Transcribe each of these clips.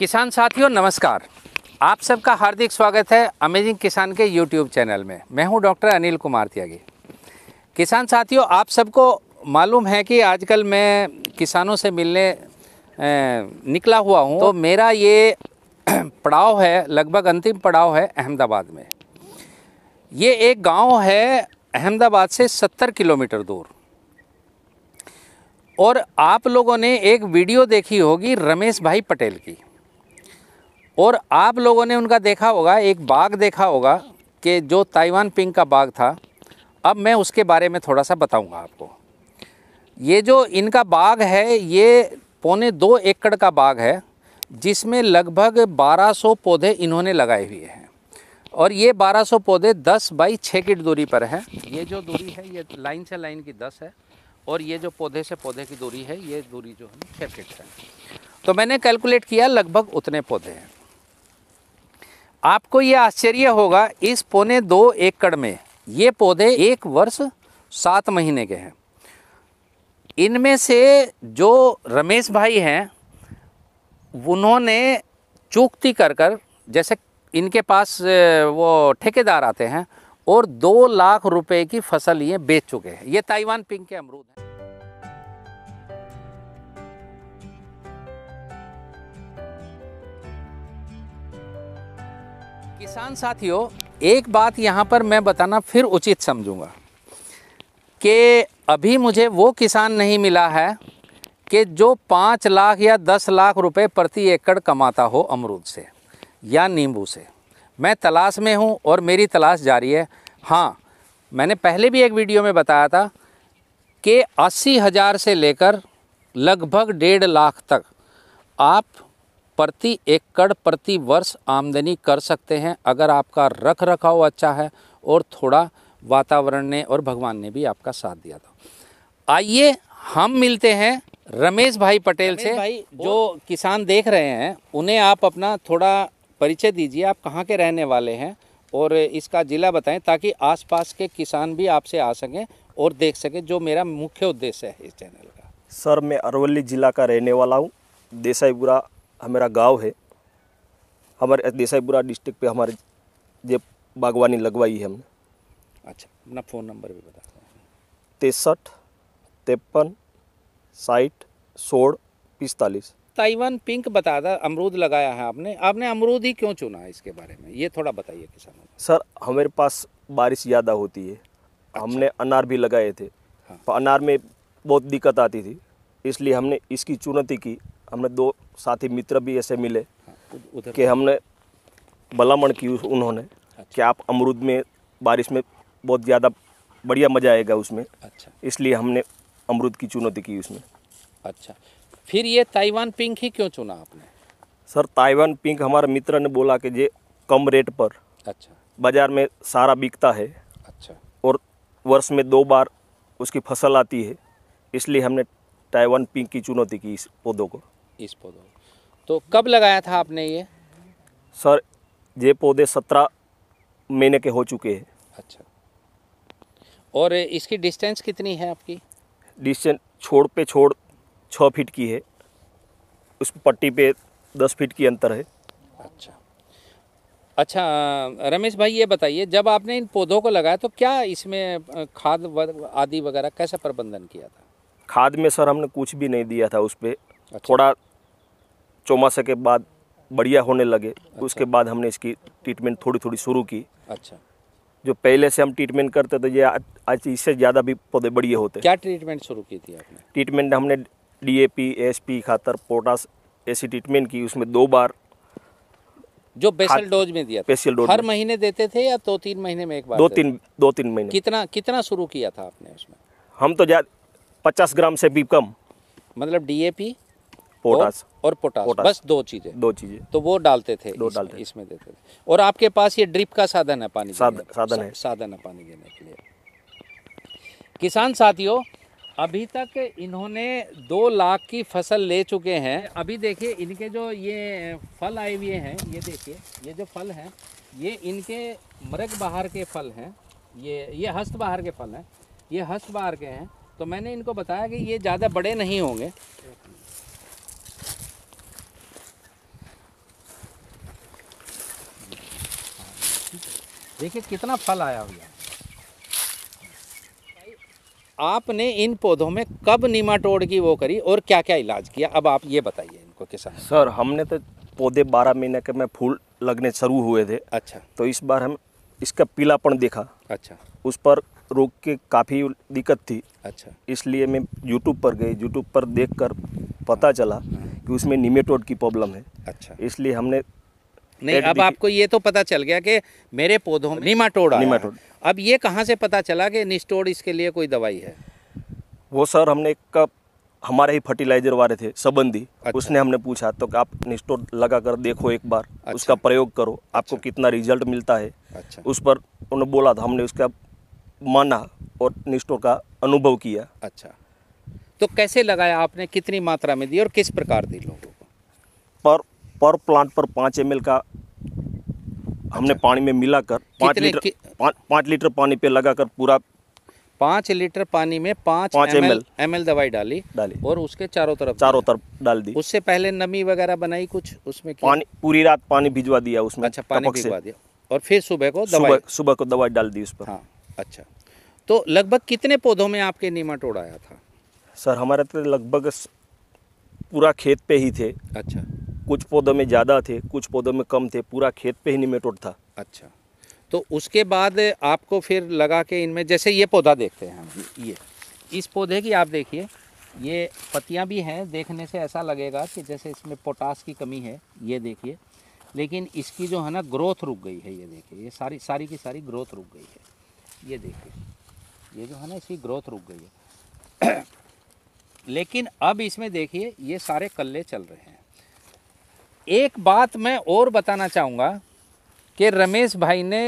किसान साथियों नमस्कार आप सबका हार्दिक स्वागत है अमेजिंग किसान के यूट्यूब चैनल में मैं हूं डॉक्टर अनिल कुमार त्यागी किसान साथियों आप सबको मालूम है कि आजकल मैं किसानों से मिलने निकला हुआ हूं तो मेरा ये पड़ाव है लगभग अंतिम पड़ाव है अहमदाबाद में ये एक गांव है अहमदाबाद से सत्तर किलोमीटर दूर और आप लोगों ने एक वीडियो देखी होगी रमेश भाई पटेल की और आप लोगों ने उनका देखा होगा एक बाग देखा होगा कि जो ताइवान पिंक का बाग था अब मैं उसके बारे में थोड़ा सा बताऊंगा आपको ये जो इनका बाग है ये पौने दो एकड़ का बाग है जिसमें लगभग 1200 पौधे इन्होंने लगाए हुए हैं और ये 1200 पौधे 10 बाई 6 किट दूरी पर हैं ये जो दूरी है ये लाइन से लाइन की 10 है और ये जो पौधे से पौधे की दूरी है ये दूरी जो है छः फिट है तो मैंने कैलकुलेट किया लगभग उतने पौधे हैं आपको ये आश्चर्य होगा इस पौने दो एकड़ में ये पौधे एक वर्ष सात महीने के हैं इनमें से जो रमेश भाई हैं उन्होंने चुक्ति कर कर जैसे इनके पास वो ठेकेदार आते हैं और दो लाख रुपए की फसल ये बेच चुके हैं ये ताइवान पिंक के अमरूद हैं किसान साथियों एक बात यहाँ पर मैं बताना फिर उचित समझूंगा कि अभी मुझे वो किसान नहीं मिला है कि जो पाँच लाख या दस लाख रुपए प्रति एकड़ कमाता हो अमरूद से या नींबू से मैं तलाश में हूँ और मेरी तलाश जारी है हाँ मैंने पहले भी एक वीडियो में बताया था कि अस्सी हज़ार से लेकर लगभग डेढ़ लाख तक आप प्रति एकड़ प्रति वर्ष आमदनी कर सकते हैं अगर आपका रख रखाव अच्छा है और थोड़ा वातावरण ने और भगवान ने भी आपका साथ दिया था आइए हम मिलते हैं रमेश भाई पटेल से भाई जो किसान देख रहे हैं उन्हें आप अपना थोड़ा परिचय दीजिए आप कहाँ के रहने वाले हैं और इसका ज़िला बताएं ताकि आसपास के किसान भी आपसे आ सकें और देख सकें जो मेरा मुख्य उद्देश्य है इस चैनल का सर मैं अरवली ज़िला का रहने वाला हूँ देसाईपुरा हमारा गांव है हमारे देसाईपुरा डिस्ट्रिक्ट पे हमारे ये बागवानी लगवाई है हमने अच्छा अपना फ़ोन नंबर भी बता तिरसठ तिरपन साठ सोलह पिस्तालीस ताइवान पिंक बता दा अमरूद लगाया है आपने आपने अमरूद ही क्यों चुना है इसके बारे में ये थोड़ा बताइए किसानों सर हमारे पास बारिश ज़्यादा होती है अच्छा। हमने अनार भी लगाए थे हाँ। अनार में बहुत दिक्कत आती थी इसलिए हमने इसकी चुनौती की हमने दो साथी मित्र भी ऐसे मिले कि हमने भलामण की उन्होंने अच्छा। कि आप अमरूद में बारिश में बहुत ज़्यादा बढ़िया मज़ा आएगा उसमें अच्छा इसलिए हमने अमरूद की चुनौती की उसमें अच्छा फिर ये ताइवान पिंक ही क्यों चुना आपने सर ताइवान पिंक हमारे मित्र ने बोला कि ये कम रेट पर अच्छा बाज़ार में सारा बिकता है अच्छा और वर्ष में दो बार उसकी फसल आती है इसलिए हमने ताइवान पिंक की चुनौती की इस पौधों को इस पौधों को तो कब लगाया था आपने ये सर ये पौधे सत्रह महीने के हो चुके हैं अच्छा और इसकी डिस्टेंस कितनी है आपकी डिस्टेंस छोड़ पे छोड़ छः फीट की है उस पट्टी पे दस फीट की अंतर है अच्छा अच्छा रमेश भाई ये बताइए जब आपने इन पौधों को लगाया तो क्या इसमें खाद आदि वगैरह कैसा प्रबंधन किया था खाद में सर हमने कुछ भी नहीं दिया था उस पर अच्छा। थोड़ा चौमासा के बाद बढ़िया होने लगे अच्छा। उसके बाद हमने इसकी ट्रीटमेंट थोड़ी थोड़ी शुरू की अच्छा जो पहले से हम ट्रीटमेंट करते थे ये आज इससे ज़्यादा भी पौधे बढ़िया होते क्या ट्रीटमेंट शुरू की थी आपने ट्रीटमेंट हमने एस पी खातर पोटास ऐसी ट्रीटमेंट की उसमें दो बार जो बेसल डोज में दिया था डोज हर महीने देते थे या दो तीन महीने में एक बार दो तीन दो तीन महीने कितना कितना शुरू किया था आपने उसमें हम तो जा पचास ग्राम से भी कम मतलब पी पोटास और पोटास, पोटास बस दो चीजें दो चीजें तो वो डालते थे दो डालते इसमें देते थे और आपके पास ये ड्रिप का साधन है पानी साधन है साधन है पानी देने के लिए किसान साथियों अभी तक इन्होंने दो लाख की फसल ले चुके हैं अभी देखिए इनके जो ये फल आए हुए हैं ये देखिए ये जो फल हैं ये इनके मृग बाहर के फल हैं ये ये हस्त बाहर के फल हैं ये हस्त बाहर के हैं तो मैंने इनको बताया कि ये ज़्यादा बड़े नहीं होंगे देखिए कितना फल आया हुआ आपने इन पौधों में कब नीमा टोड़ की वो करी और क्या क्या इलाज किया अब आप ये बताइए इनको किसान सर हमने तो पौधे बारह महीने के में फूल लगने शुरू हुए थे अच्छा तो इस बार हम इसका पीलापन देखा अच्छा उस पर रोग की काफ़ी दिक्कत थी अच्छा इसलिए मैं यूट्यूब पर गई यूट्यूब पर देखकर पता चला कि उसमें निमेटोड की प्रॉब्लम है अच्छा इसलिए हमने नहीं अब आपको ये तो पता चल गया कि मेरे पौधों में नीमाटोड नीमाटोड अब ये कहाँ से पता चला कि निस्टोड इसके लिए कोई दवाई है वो सर हमने कब हमारे ही फर्टिलाइजर वाले थे संबंधी अच्छा। उसने हमने पूछा तो आप निस्टोड लगा कर देखो एक बार अच्छा। उसका प्रयोग करो अच्छा। आपको अच्छा। कितना रिजल्ट मिलता है अच्छा। उस पर उन्होंने बोला था तो हमने उसका माना और निस्टोड का अनुभव किया अच्छा तो कैसे लगाया आपने कितनी मात्रा में दी और किस प्रकार दी लोगों को पर पर प्लांट पर पाँच एम का हमने अच्छा। पानी में मिला कर पाँच लीटर पाँच लीटर पानी पे लगा कर पूरा पाँच लीटर पानी में पाँच पाँच एम एल एम एल दवाई डाली डाली और उसके चारों तरफ चारों तरफ डाल दी उससे पहले नमी वगैरह बनाई कुछ उसमें पानी पूरी रात पानी भिजवा दिया उसमें अच्छा पानी भिजवा दिया और फिर सुबह को दवाई सुबह को दवाई डाल दी उस पर हाँ अच्छा तो लगभग कितने पौधों में आपके नीमाटोड आया था सर हमारे तो लगभग पूरा खेत पे ही थे अच्छा कुछ पौधों में ज़्यादा थे कुछ पौधों में कम थे पूरा खेत पे ही निमेटोड था अच्छा तो उसके बाद आपको फिर लगा के इनमें जैसे ये पौधा देखते हैं हम ये इस पौधे की आप देखिए ये पत्तियाँ भी हैं देखने से ऐसा लगेगा कि जैसे इसमें पोटास की कमी है ये देखिए लेकिन इसकी जो है ना ग्रोथ रुक गई है ये देखिए ये सारी सारी की सारी ग्रोथ रुक गई है ये देखिए ये जो है ना इसकी ग्रोथ रुक गई है लेकिन अब इसमें देखिए ये सारे कल्ले चल रहे हैं एक बात मैं और बताना चाहूँगा कि रमेश भाई ने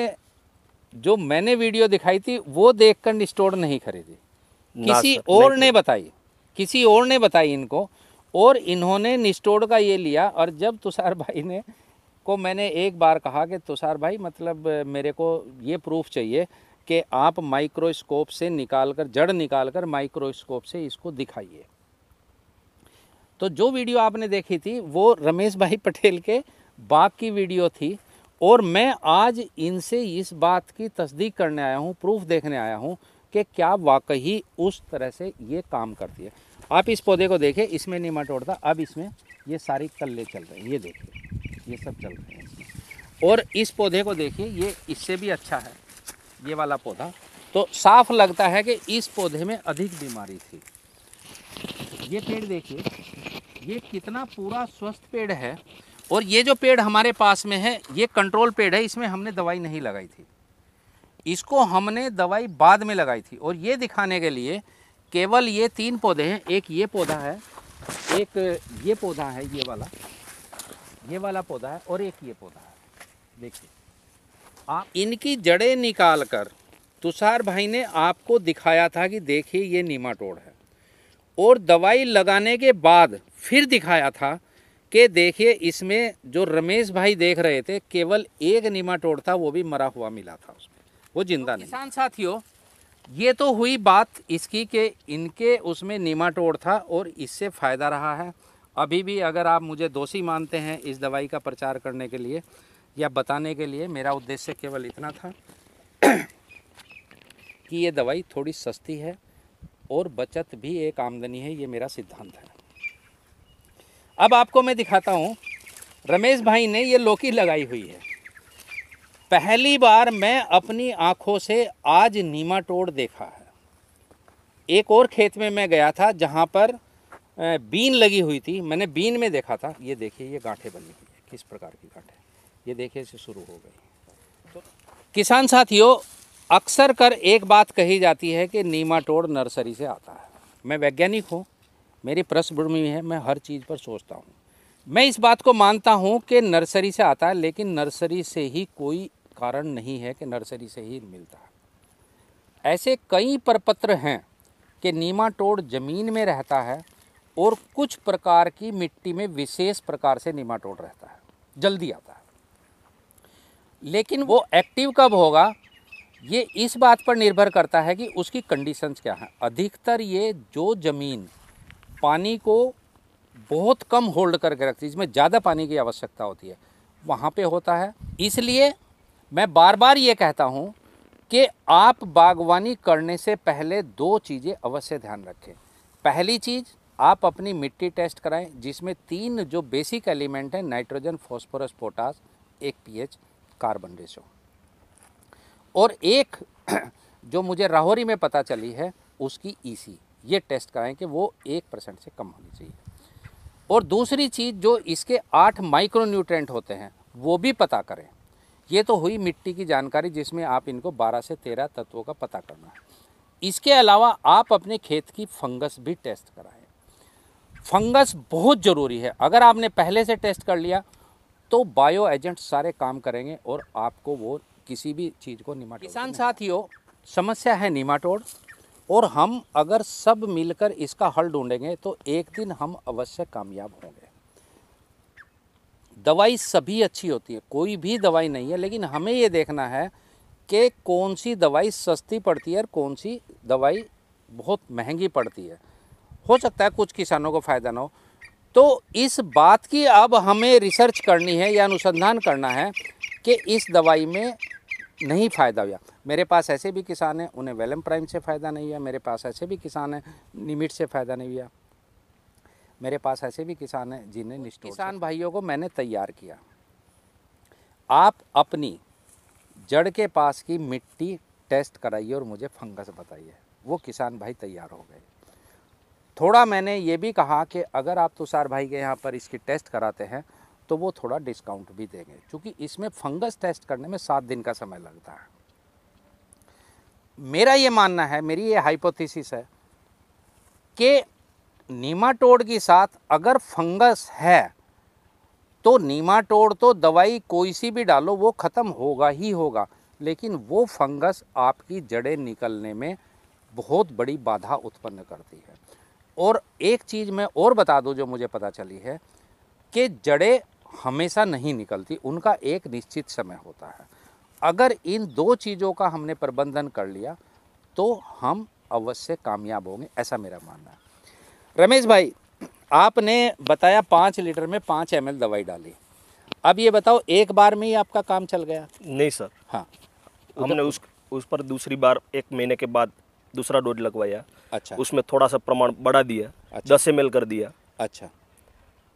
जो मैंने वीडियो दिखाई थी वो देखकर निस्टोर नहीं खरीदी किसी और ने बताई किसी और ने बताई इनको और इन्होंने निस्टोर का ये लिया और जब तुषार भाई ने को मैंने एक बार कहा कि तुषार भाई मतलब मेरे को ये प्रूफ चाहिए कि आप माइक्रोस्कोप से निकाल कर जड़ निकाल कर माइक्रोस्कोप से इसको दिखाइए तो जो वीडियो आपने देखी थी वो रमेश भाई पटेल के बाप की वीडियो थी और मैं आज इनसे इस बात की तस्दीक करने आया हूँ प्रूफ देखने आया हूँ कि क्या वाकई उस तरह से ये काम करती है आप इस पौधे को देखें इसमें नहीं मटोड़ता अब इसमें ये सारी कल्ले चल रहे हैं ये देखिए ये सब चल रहे हैं इसमें और इस पौधे को देखिए ये इससे भी अच्छा है ये वाला पौधा तो साफ लगता है कि इस पौधे में अधिक बीमारी थी ये पेड़ देखिए ये कितना पूरा स्वस्थ पेड़ है और ये जो पेड़ हमारे पास में है ये कंट्रोल पेड़ है इसमें हमने दवाई नहीं लगाई थी इसको हमने दवाई बाद में लगाई थी और ये दिखाने के लिए केवल ये तीन पौधे हैं एक ये पौधा है एक ये पौधा है ये वाला ये वाला पौधा है और एक ये पौधा है देखिए आप इनकी जड़ें निकाल कर तुषार भाई ने आपको दिखाया था कि देखिए ये टोड़ है और दवाई लगाने के बाद फिर दिखाया था कि देखिए इसमें जो रमेश भाई देख रहे थे केवल एक नीमाटोड था वो भी मरा हुआ मिला था उसमें वो जिंदा तो नहीं किसान साथियों ये तो हुई बात इसकी कि इनके उसमें नीमाटोड था और इससे फ़ायदा रहा है अभी भी अगर आप मुझे दोषी मानते हैं इस दवाई का प्रचार करने के लिए या बताने के लिए मेरा उद्देश्य केवल इतना था कि ये दवाई थोड़ी सस्ती है और बचत भी एक आमदनी है ये मेरा सिद्धांत है अब आपको मैं दिखाता हूँ रमेश भाई ने ये लौकी लगाई हुई है पहली बार मैं अपनी आँखों से आज नीमा टोड़ देखा है एक और खेत में मैं गया था जहाँ पर बीन लगी हुई थी मैंने बीन में देखा था ये देखिए ये गांठे बनी हुई है किस प्रकार की गांठे ये देखिए इसे शुरू हो गई तो किसान साथियों अक्सर कर एक बात कही जाती है कि नीमा टोड़ नर्सरी से आता है मैं वैज्ञानिक हूँ मेरी पृष्ठभूमि है मैं हर चीज़ पर सोचता हूँ मैं इस बात को मानता हूँ कि नर्सरी से आता है लेकिन नर्सरी से ही कोई कारण नहीं है कि नर्सरी से ही मिलता है ऐसे कई परपत्र हैं कि नीमाटोड ज़मीन में रहता है और कुछ प्रकार की मिट्टी में विशेष प्रकार से नीमाटोड रहता है जल्दी आता है लेकिन वो एक्टिव कब होगा ये इस बात पर निर्भर करता है कि उसकी कंडीशंस क्या हैं अधिकतर ये जो ज़मीन पानी को बहुत कम होल्ड करके रखती है इसमें ज़्यादा पानी की आवश्यकता होती है वहाँ पे होता है इसलिए मैं बार बार ये कहता हूँ कि आप बागवानी करने से पहले दो चीज़ें अवश्य ध्यान रखें पहली चीज़ आप अपनी मिट्टी टेस्ट कराएं जिसमें तीन जो बेसिक एलिमेंट हैं नाइट्रोजन फॉस्फोरस पोटास एक पीएच कार्बन रेशो और एक जो मुझे राहौरी में पता चली है उसकी ईसी ये टेस्ट कराएं कि वो एक परसेंट से कम होनी चाहिए और दूसरी चीज़ जो इसके आठ माइक्रो न्यूट्रेंट होते हैं वो भी पता करें ये तो हुई मिट्टी की जानकारी जिसमें आप इनको बारह से तेरह तत्वों का पता करना है इसके अलावा आप अपने खेत की फंगस भी टेस्ट कराएं फंगस बहुत ज़रूरी है अगर आपने पहले से टेस्ट कर लिया तो बायो एजेंट सारे काम करेंगे और आपको वो किसी भी चीज़ को निमाटोड किसान साथियों समस्या है निमाटोड और हम अगर सब मिलकर इसका हल ढूंढेंगे तो एक दिन हम अवश्य कामयाब होंगे दवाई सभी अच्छी होती है कोई भी दवाई नहीं है लेकिन हमें ये देखना है कि कौन सी दवाई सस्ती पड़ती है और कौन सी दवाई बहुत महंगी पड़ती है हो सकता है कुछ किसानों को फ़ायदा ना हो तो इस बात की अब हमें रिसर्च करनी है या अनुसंधान करना है कि इस दवाई में नहीं फ़ायदा हुआ मेरे पास ऐसे भी किसान हैं उन्हें वेलम प्राइम से फ़ायदा नहीं हुआ मेरे पास ऐसे भी किसान हैं निमिट से फ़ायदा नहीं हुआ मेरे पास ऐसे भी किसान हैं जिन्हें निष्ठा किसान भाइयों को मैंने तैयार किया आप अपनी जड़ के पास की मिट्टी टेस्ट कराइए और मुझे फंगस बताइए वो किसान भाई तैयार हो गए थोड़ा मैंने ये भी कहा कि अगर आप तुषार भाई के यहाँ पर इसकी टेस्ट कराते हैं तो वो थोड़ा डिस्काउंट भी देंगे क्योंकि इसमें फंगस टेस्ट करने में सात दिन का समय लगता है मेरा ये मानना है मेरी ये हाइपोथेसिस है कि नीमाटोड के साथ अगर फंगस है तो नीमाटोड तो दवाई कोई सी भी डालो वो ख़त्म होगा ही होगा लेकिन वो फंगस आपकी जड़ें निकलने में बहुत बड़ी बाधा उत्पन्न करती है और एक चीज़ मैं और बता दूँ जो मुझे पता चली है कि जड़ें हमेशा नहीं निकलती उनका एक निश्चित समय होता है अगर इन दो चीज़ों का हमने प्रबंधन कर लिया तो हम अवश्य कामयाब होंगे ऐसा मेरा मानना है रमेश भाई आपने बताया पाँच लीटर में पाँच एम दवाई डाली अब ये बताओ एक बार में ही आपका काम चल गया नहीं सर हाँ हमने उस उस पर दूसरी बार एक महीने के बाद दूसरा डोज लगवाया अच्छा उसमें थोड़ा सा प्रमाण बढ़ा दिया अच्छा। दस एम कर दिया अच्छा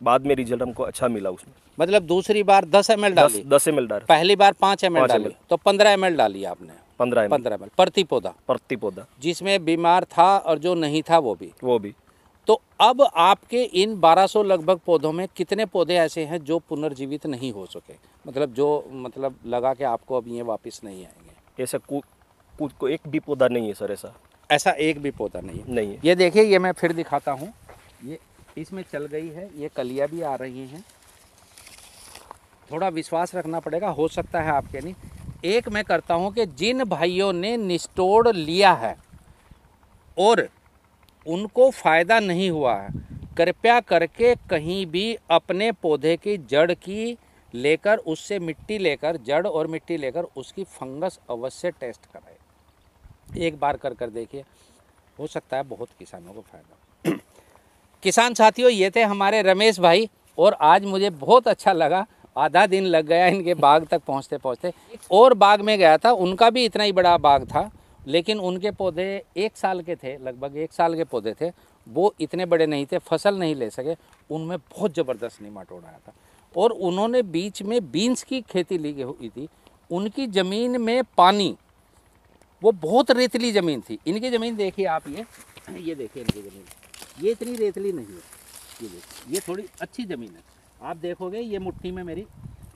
बाद में रिजल्ट हमको अच्छा मिला उसमें मतलब दूसरी बार दस एम एल डाली दस एम एल डाली पहली बार पांच एम एल डाली तो पंद्रह एम एल डाली आपने पंद्रह पंद्रह एम एल प्रति पौधा प्रति पौधा जिसमें बीमार था और जो नहीं था वो भी वो भी तो अब आपके इन 1200 लगभग पौधों में कितने पौधे ऐसे हैं जो पुनर्जीवित नहीं हो सके मतलब जो मतलब लगा के आपको अब ये वापस नहीं आएंगे ऐसा कुछ को एक भी पौधा नहीं है सर ऐसा ऐसा एक भी पौधा नहीं है नहीं है। ये देखिए ये मैं फिर दिखाता हूँ ये इसमें चल गई है ये कलियाँ भी आ रही हैं थोड़ा विश्वास रखना पड़ेगा हो सकता है आपके नहीं एक मैं करता हूँ कि जिन भाइयों ने निस्टोर लिया है और उनको फ़ायदा नहीं हुआ है कृपया करके कहीं भी अपने पौधे की जड़ की लेकर उससे मिट्टी लेकर जड़ और मिट्टी लेकर उसकी फंगस अवश्य टेस्ट कराए एक बार कर कर देखिए हो सकता है बहुत किसानों को फ़ायदा किसान साथियों ये थे हमारे रमेश भाई और आज मुझे बहुत अच्छा लगा आधा दिन लग गया इनके बाग तक पहुंचते पहुंचते और बाग में गया था उनका भी इतना ही बड़ा बाग था लेकिन उनके पौधे एक साल के थे लगभग एक साल के पौधे थे वो इतने बड़े नहीं थे फसल नहीं ले सके उनमें बहुत ज़बरदस्त निमाटोड आया था और उन्होंने बीच में बीन्स की खेती ली हुई थी उनकी ज़मीन में पानी वो बहुत रेतली ज़मीन थी इनकी ज़मीन देखिए आप ये ये देखिए इनकी ज़मीन ये इतनी रेतली नहीं है ये देखिए ये थोड़ी अच्छी ज़मीन है आप देखोगे ये मुट्ठी में मेरी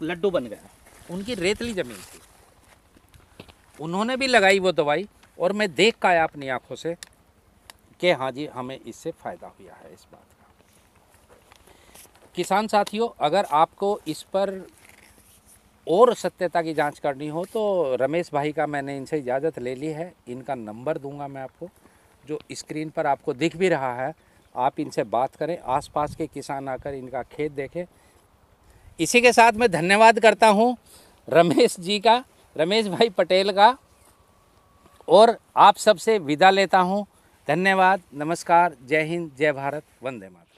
लड्डू बन गया उनकी रेतली ज़मीन थी उन्होंने भी लगाई वो दवाई और मैं देख का आया अपनी आँखों से कि हाँ जी हमें इससे फ़ायदा हुआ है इस बात का किसान साथियों अगर आपको इस पर और सत्यता की जांच करनी हो तो रमेश भाई का मैंने इनसे इजाज़त ले ली है इनका नंबर दूंगा मैं आपको जो स्क्रीन पर आपको दिख भी रहा है आप इनसे बात करें आसपास के किसान आकर इनका खेत देखें इसी के साथ मैं धन्यवाद करता हूँ रमेश जी का रमेश भाई पटेल का और आप सबसे विदा लेता हूँ धन्यवाद नमस्कार जय हिंद जय भारत वंदे मातरम